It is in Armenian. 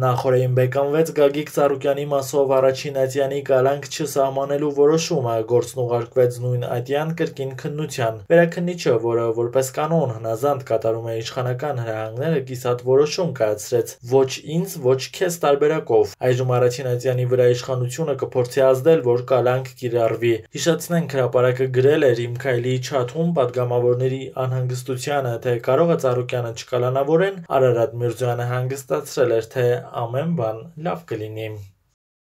Նախորդին բեկնվեց Գագիկ Ծառուկյանի մասով առաջին Ատյանի կալանք չսահմանելու որոշումը, գործն ուղարկվեց նույն Ատյան կրկին քննության։ Վերաքննիչը, որը որպես կանոն հնազանդ կատարում է իշխանական հրահանգները, կիսատ որոշում կայացրեց. ոչ ինձ, ոչ քեզ տարբերակով։ Այժմ առաջին Ատյանի վրա իշխանությունը կփորձի ազդել, որ կալանք կիրառվի։ Հիշեցնենք, հրապարակը գրել էր իմ քայլի չաթում падգամավորների անհանգստությանը, թե կարող է Ծառուկյանը չկալանավորեն, Արարատ Միրզոյանը հանգստացրել էր, թե ամեն բան լավ կլինի